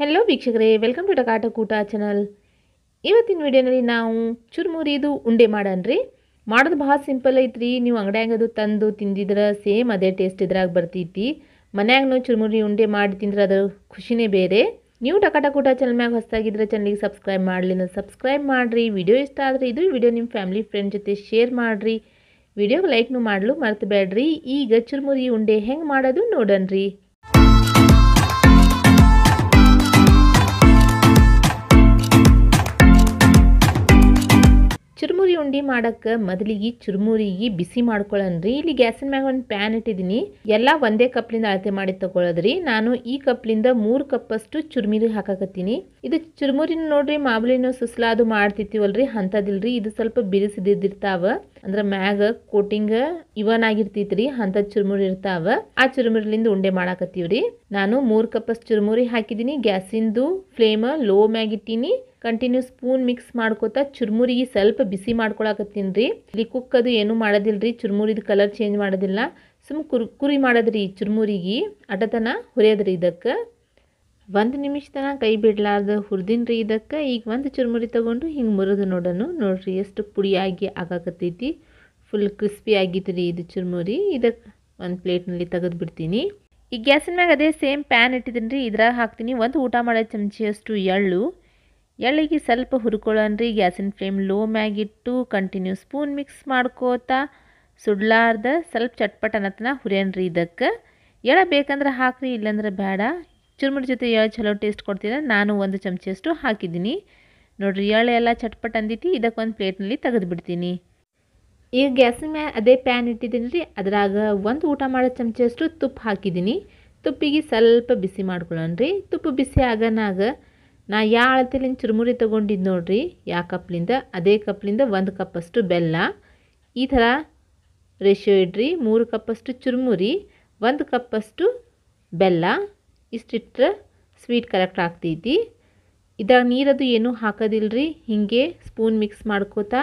hello ವೀಕ್ಷಕರೇ welcome to ಟಕಾಟ ಕೂಟ channel ಇವತ್ತಿನ ವಿಡಿಯೋನಲ್ಲಿ ನಾವು ಚುರುಮುರಿದು ಉಂಡೆ ರೀ ಮಾಡೋದು ಭಾಳ ಸಿಂಪಲ್ ಐತ್ರಿ ನೀವು ಅದು ತಂದು ತಿಂದಿದ್ರೆ ಸೇಮ್ ಅದೇ ಟೇಸ್ಟ್ ಇದ್ರಾಗ ಬರ್ತೈತಿ ಮನ್ಯಾಗ ಚುರುಮುರಿ ಉಂಡೆ ಮಾಡಿ ತಿಂದ್ರೆ ಅದು ಖುಷಿನೇ ಬೇರೆ ನೀವು ಟಕಾಟ ಕೂಟ ಚಾನಲ್ ಮ್ಯಾಗ ಹೊಸದಾಗಿದ್ರೆ ಚೆನ್ನಾಗಿ ಸಬ್ಸ್ಕ್ರೈಬ್ ಮಾಡಲಿಲ್ಲ ಸಬ್ಸ್ಕ್ರೈಬ್ ಮಾಡಿರಿ ವಿಡಿಯೋ ಇಷ್ಟ ಆದರೆ ಇದು ವಿಡಿಯೋ ನಿಮ್ಮ ಫ್ಯಾಮಿಲಿ ಫ್ರೆಂಡ್ ಜೊತೆ ಶೇರ್ ಮಾಡಿರಿ ವಿಡಿಯೋಗೆ ಲೈಕ್ನು ಮಾಡಲು ಮರ್ತಬೇಡ್ರಿ ಈಗ ಚುರುಮುರಿ ಉಂಡೆ ಹೆಂಗೆ ಮಾಡೋದು ನೋಡನ್ರಿ ಉಂಡಿ ಮಾಡಕ್ಕೆ ಮೊದಲಿಗೆ ಚುರುಮುರಿಗೆ ಬಿಸಿ ಮಾಡ್ಕೊಳ್ಳೋಣ್ರಿ ಇಲ್ಲಿ ಗ್ಯಾಸಿನ ಮ್ಯಾಗ ಒಂದು ಪ್ಯಾನ್ ಇಟ್ಟಿದ್ದೀನಿ ಎಲ್ಲ ಒಂದೇ ಕಪ್ಲಿಂದ ಅಳತೆ ಮಾಡಿ ತಗೊಳ್ಳೋದ್ರಿ ನಾನು ಈ ಕಪ್ಲಿಂದ ಮೂರು ಅಷ್ಟು ಚುರುಮುರಿ ಹಾಕಾಕತ್ತೀನಿ ಇದು ಚುರುಮುರಿನ ನೋಡ್ರಿ ಮಾಮೂಲಿನ ಸುಸ್ಲಾದು ಮಾಡ್ತಿರ್ತೀವಲ್ರಿ ಅಂತದಿಲ್ರಿ ಇದು ಸ್ವಲ್ಪ ಬಿರುಸಿದಿರ್ತಾವ ಅಂದ್ರೆ ಮ್ಯಾಗ ಕೋಟಿಂಗ್ ಇವನ್ ಆಗಿರ್ತೈತ್ರಿ ಅಂತ ಚುರುಮುರಿ ಇರ್ತಾವ ಆ ಚುರುಮುರಿಲಿಂದ ಉಂಡೆ ಮಾಡಾಕತ್ತೀವ್ರಿ ನಾನು ಮೂರು ಕಪ್ಪಸ್ ಚುರುಮುರಿ ಹಾಕಿದ್ದೀನಿ ಗ್ಯಾಸಿಂದು ಫ್ಲೇಮ ಲೋ ಮ್ಯಾಗಿಟ್ಟೀನಿ ಕಂಟಿನ್ಯೂ ಸ್ಪೂನ್ ಮಿಕ್ಸ್ ಮಾಡ್ಕೋತಾ ಚುರುಮುರಿಗೆ ಸ್ವಲ್ಪ ಬಿಸಿ ಮಾಡ್ಕೊಳಕತ್ತೀನಿ ರೀ ಇಲ್ಲಿ ಕುಕ್ ಅದು ಏನು ಮಾಡೋದಿಲ್ಲ ರೀ ಚುರುಮುರಿದು ಕಲರ್ ಚೇಂಜ್ ಮಾಡೋದಿಲ್ಲ ಸುಮ್ಮ ಕುರಿ ಮಾಡೋದ್ರಿ ಚುರುಮುರಿಗೆ ಅಟತನ ಹುರಿಯೋದ್ರಿ ಇದಕ್ಕೆ ಒಂದು ನಿಮಿಷ ಕೈ ಬಿಡ್ಲಾರ್ದು ಹುರಿದಿನ ರೀ ಇದಕ್ಕೆ ಈಗ ಒಂದು ಚುರುಮುರಿ ತೊಗೊಂಡು ಹಿಂಗೆ ಮುರಿದು ನೋಡೋಣ ನೋಡಿರಿ ಎಷ್ಟು ಪುಡಿಯಾಗಿ ಆಗಾಕತ್ತೈತಿ ಫುಲ್ ಕ್ರಿಸ್ಪಿ ಆಗಿತ್ತು ರೀ ಇದು ಚುರುಮುರಿ ಇದಕ್ಕೆ ಒಂದು ಪ್ಲೇಟ್ನಲ್ಲಿ ತೆಗೆದು ಬಿಡ್ತೀನಿ ಈ ಗ್ಯಾಸಿನ ಮ್ಯಾಗ ಅದೇ ಸೇಮ್ ಪ್ಯಾನ್ ಇಟ್ಟಿದ್ದೀನಿ ರೀ ಇದ್ರಾಗ ಹಾಕ್ತೀನಿ ಒಂದು ಊಟ ಮಾಡೋ ಚಮಚಿಯಷ್ಟು ಎಳ್ಳು ಎಳ್ಳಿಗೆ ಸ್ವಲ್ಪ ರೀ ಗ್ಯಾಸಿನ ಫ್ಲೇಮ್ ಲೋ ಮ್ಯಾಗಿಟ್ಟು ಕಂಟಿನ್ಯೂ ಸ್ಪೂನ್ ಮಿಕ್ಸ್ ಮಾಡ್ಕೋತಾ ಸುಡ್ಲಾರ್ದ ಸ್ವಲ್ಪ ಚಟ್ಪಟ ಅನ್ನತನ ಹುರಿಯನ್ರಿ ಇದಕ್ಕೆ ಎಳ ಬೇಕಂದ್ರೆ ಹಾಕ್ರಿ ಇಲ್ಲಾಂದ್ರೆ ಬೇಡ ಚುರುಮುರಿ ಜೊತೆ ಎಳ್ಳು ಚಲೋ ಟೇಸ್ಟ್ ಕೊಡ್ತೀನಿ ನಾನು ಒಂದು ಚಮಚಿಯಷ್ಟು ಹಾಕಿದ್ದೀನಿ ನೋಡಿರಿ ಎಳೆ ಎಲ್ಲ ಚಟ್ಪಟ್ ಅಂದಿತಿ ಇದಕ್ಕೆ ಒಂದು ಪ್ಲೇಟ್ನಲ್ಲಿ ತೆಗೆದುಬಿಡ್ತೀನಿ ಈಗ ಗ್ಯಾಸಿನ ಮ್ಯಾಲೆ ಅದೇ ಪ್ಯಾನ್ ಇಟ್ಟಿದ್ದೀನಿ ರೀ ಅದ್ರಾಗ ಒಂದು ಊಟ ಮಾಡೋ ಚಮಚಷ್ಟು ತುಪ್ಪ ಹಾಕಿದ್ದೀನಿ ತುಪ್ಪಿಗೆ ಸ್ವಲ್ಪ ಬಿಸಿ ಮಾಡ್ಕೊಳ್ಳೋಣ ರೀ ತುಪ್ಪ ಬಿಸಿ ಆಗನಾಗ ನಾ ಯಾವ ಅಳತೆಲಿಂದ ಚುರುಮುರಿ ತೊಗೊಂಡಿದ್ದು ನೋಡಿರಿ ಯಾವ ಕಪ್ಲಿಂದ ಅದೇ ಕಪ್ಲಿಂದ ಒಂದು ಕಪ್ಪಷ್ಟು ಬೆಲ್ಲ ಈ ಥರ ರೇಷೋ ಇಡ್ರಿ ಮೂರು ಕಪ್ಪಷ್ಟು ಚುರುಮುರಿ ಒಂದು ಕಪ್ಪಷ್ಟು ಬೆಲ್ಲ ಇಷ್ಟಿಟ್ರೆ ಸ್ವೀಟ್ ಕರೆಕ್ಟ್ ಆಗ್ತೈತಿ ಇದ್ರಾಗ ನೀರದು ಏನೂ ಹಾಕೋದಿಲ್ಲ ರೀ ಹೀಗೆ ಸ್ಪೂನ್ ಮಿಕ್ಸ್ ಮಾಡ್ಕೋತಾ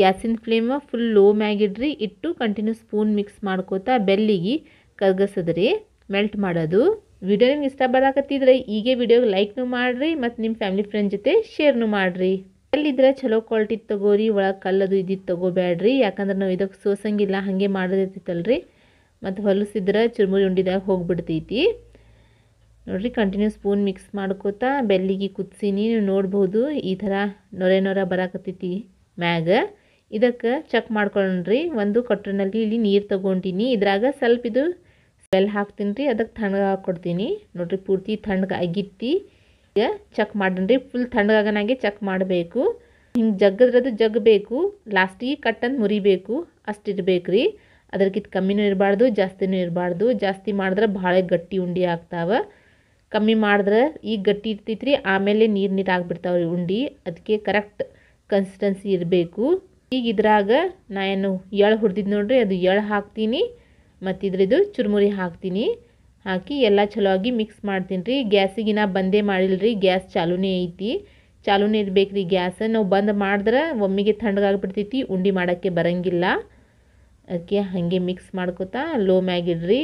ಗ್ಯಾಸಿನ ಫ್ಲೇಮ ಫುಲ್ ಲೋ ಮ್ಯಾಗಿಡ್ರಿ ಇಟ್ಟು ಕಂಟಿನ್ಯೂ ಸ್ಪೂನ್ ಮಿಕ್ಸ್ ಮಾಡ್ಕೋತಾ ಬೆಲ್ಲಿಗೆ ಕರ್ಗಸದ್ರಿ ಮೆಲ್ಟ್ ಮಾಡೋದು ವಿಡಿಯೋ ನಿಮ್ಗೆ ಇಷ್ಟ ಬರಾಕತ್ತಿದ್ರೆ ಈಗೇ ವಿಡಿಯೋಗೆ ಲೈಕ್ನು ಮಾಡಿರಿ ಮತ್ತು ನಿಮ್ಮ ಫ್ಯಾಮಿಲಿ ಫ್ರೆಂಡ್ ಜೊತೆ ಶೇರ್ನು ಮಾಡಿರಿ ಅಲ್ಲಿದ್ರೆ ಚಲೋ ಕ್ವಾಲಿಟಿ ತೊಗೋರಿ ಒಳಗೆ ಕಲ್ಲದು ಇದ್ದಿದ್ದು ತೊಗೋಬೇಡ್ರಿ ಯಾಕಂದ್ರೆ ನಾವು ಇದಕ್ಕೆ ಸೋಸಂಗಿಲ್ಲ ಹಾಗೆ ರೀ ಮತ್ತು ಹೊಲಸಿದ್ರೆ ಚುರುಮುರಿ ಉಂಡಿದಾಗ ಹೋಗಿಬಿಡ್ತೈತಿ ನೋಡಿರಿ ಕಂಟಿನ್ಯೂ ಸ್ಪೂನ್ ಮಿಕ್ಸ್ ಮಾಡ್ಕೋತಾ ಬೆಲ್ಲಿಗೆ ಕುದಿಸಿ ನೀವು ನೋಡ್ಬೋದು ಈ ಥರ ನೊರೆ ನೊರ ಬರಾಕತ್ತೈತಿ ಮ್ಯಾಗ ಇದಕ್ಕೆ ಚೆಕ್ ಮಾಡ್ಕೊಳ್ಳ್ರಿ ಒಂದು ಕಟ್ರಿನಲ್ಲಿ ಇಲ್ಲಿ ನೀರು ತೊಗೊಂಡಿನಿ ಇದ್ರಾಗ ಸ್ವಲ್ಪ ಇದು ಸ್ವೆಲ್ ಹಾಕ್ತೀನಿ ರೀ ಅದಕ್ಕೆ ತಣ್ಣಗೆ ಹಾಕ್ಕೊಡ್ತೀನಿ ನೋಡಿರಿ ಪೂರ್ತಿ ತಣ್ಣಗೆ ಅಗಿತ್ತಿ ಈಗ ಚೆಕ್ ಮಾಡನ್ರಿ ಫುಲ್ ತಣ್ಣಗಾಗನಾಗೆ ಚೆಕ್ ಮಾಡಬೇಕು ಹಿಂಗೆ ಜಗ್ಗದ್ರದ್ದು ಜಗ್ಗಬೇಕು ಲಾಸ್ಟಿಗೆ ಕಟ್ಟಂದು ಮುರಿಬೇಕು ಅಷ್ಟು ಇರಬೇಕು ರೀ ಅದಕ್ಕಿಂತ ಕಮ್ಮಿನೂ ಇರಬಾರ್ದು ಜಾಸ್ತಿನೂ ಇರಬಾರ್ದು ಜಾಸ್ತಿ ಮಾಡಿದ್ರೆ ಭಾಳ ಗಟ್ಟಿ ಉಂಡೆ ಆಗ್ತಾವೆ ಕಮ್ಮಿ ಮಾಡಿದ್ರೆ ಈಗ ಗಟ್ಟಿ ಇರ್ತೈತ್ರಿ ಆಮೇಲೆ ನೀರು ನೀರು ಆಗಿಬಿಡ್ತಾವ್ರಿ ಉಂಡೆ ಅದಕ್ಕೆ ಕರೆಕ್ಟ್ ಕನ್ಸಿಸ್ಟೆನ್ಸಿ ಇರಬೇಕು ಈಗ ಇದ್ರಾಗ ನಾನು ಎಳು ಹುರಿದಿದ್ದು ನೋಡ್ರಿ ಅದು ಎಳು ಹಾಕ್ತೀನಿ ಮತ್ತು ಇದ್ರದ್ದು ಚುರುಮುರಿ ಹಾಕ್ತೀನಿ ಹಾಕಿ ಎಲ್ಲ ಚಲೋ ಆಗಿ ಮಿಕ್ಸ್ ಮಾಡ್ತೀನಿ ರೀ ಗ್ಯಾಸಿಗೆ ನಾ ಬಂದೇ ಮಾಡಿಲ್ರಿ ಗ್ಯಾಸ್ ಚಾಲೂನೇ ಐತಿ ಚಾಲೂನೇ ಇರಬೇಕು ರೀ ಗ್ಯಾಸ್ ನಾವು ಬಂದ್ ಮಾಡಿದ್ರೆ ಒಮ್ಮಿಗೆ ತಣ್ಣಗಾಗ್ಬಿಡ್ತೈತಿ ಉಂಡೆ ಮಾಡೋಕ್ಕೆ ಬರೋಂಗಿಲ್ಲ ಅದಕ್ಕೆ ಹಾಗೆ ಮಿಕ್ಸ್ ಮಾಡ್ಕೋತಾ ಲೋ ಮ್ಯಾಗ ಇಡ್ರಿ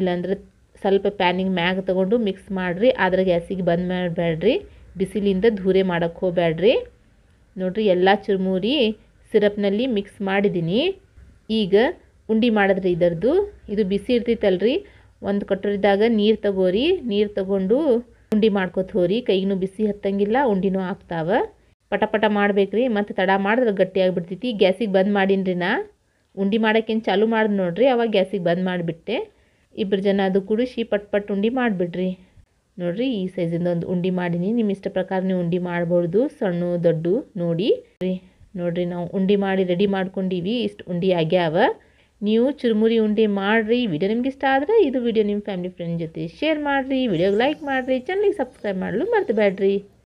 ಇಲ್ಲಾಂದ್ರೆ ಸ್ವಲ್ಪ ಪ್ಯಾನಿಗೆ ಮ್ಯಾಗ ತಗೊಂಡು ಮಿಕ್ಸ್ ಮಾಡಿರಿ ಆದ್ರೆ ಗ್ಯಾಸಿಗೆ ಬಂದ್ ಮಾಡಬೇಡ್ರಿ ಬಿಸಿಲಿಂದ ಧೂರೆ ಮಾಡೋಕ್ಕೆ ಹೋಗ್ಬೇಡ್ರಿ ನೋಡಿರಿ ಎಲ್ಲ ಚುರುಮುರಿ ಸಿರಪ್ನಲ್ಲಿ ಮಿಕ್ಸ್ ಮಾಡಿದ್ದೀನಿ ಈಗ ಉಂಡೆ ಮಾಡಿದ್ರಿ ಇದರದ್ದು ಇದು ಬಿಸಿ ಇರ್ತೈತಲ್ರಿ ಒಂದು ಇದ್ದಾಗ ನೀರು ತಗೋರಿ ನೀರು ತಗೊಂಡು ಉಂಡೆ ಮಾಡ್ಕೊತ ಕೈಗೂ ಬಿಸಿ ಹತ್ತಂಗಿಲ್ಲ ಉಂಡಿನೂ ಹಾಕ್ತಾವ ಪಟ ಪಟ ಮಾಡ್ಬೇಕ್ರಿ ಮತ್ತು ತಡ ಮಾಡಿದ್ರೆ ಗಟ್ಟಿಯಾಗಿ ಗ್ಯಾಸಿಗೆ ಬಂದ್ ಮಾಡೀನಿ ನಾ ಉಂಡೆ ಮಾಡೋಕ್ಕೇನು ಚಾಲು ಮಾಡಿದ್ ನೋಡ್ರಿ ಅವಾಗ ಗ್ಯಾಸಿಗೆ ಬಂದ್ ಮಾಡಿಬಿಟ್ಟೆ ಇಬ್ಬರು ಜನ ಅದು ಕುಡಿಸಿ ಪಟ್ ಪಟ್ ಉಂಡಿ ಮಾಡಿಬಿಡ್ರಿ ನೋಡಿರಿ ಈ ಸೈಜಿಂದ ಒಂದು ಉಂಡೆ ಮಾಡೀನಿ ನಿಮ್ಮ ಇಷ್ಟ ಪ್ರಕಾರ ನೀವು ಉಂಡಿ ಮಾಡ್ಬೋದು ಸಣ್ಣ ದೊಡ್ಡ ನೋಡಿ ನೋಡಿರಿ ನಾವು ಉಂಡೆ ಮಾಡಿ ರೆಡಿ ಮಾಡ್ಕೊಂಡಿವಿ ಇಷ್ಟು ಉಂಡಿ ಆಗ್ಯಾವ ನೀವು ಚುರುಮುರಿ ಉಂಡೆ ಮಾಡಿರಿ ವಿಡಿಯೋ ನಿಮ್ಗೆ ಇಷ್ಟ ಆದರೆ ಇದು ವಿಡಿಯೋ ನಿಮ್ಮ ಫ್ಯಾಮಿಲಿ ಫ್ರೆಂಡ್ ಜೊತೆ ಶೇರ್ ಮಾಡಿರಿ ವಿಡಿಯೋಗೆ ಲೈಕ್ ಮಾಡಿರಿ ಚಾನಲ್ಗೆ ಸಬ್ಸ್ಕ್ರೈಬ್ ಮಾಡಲು ಮರ್ತಬೇಡ್ರಿ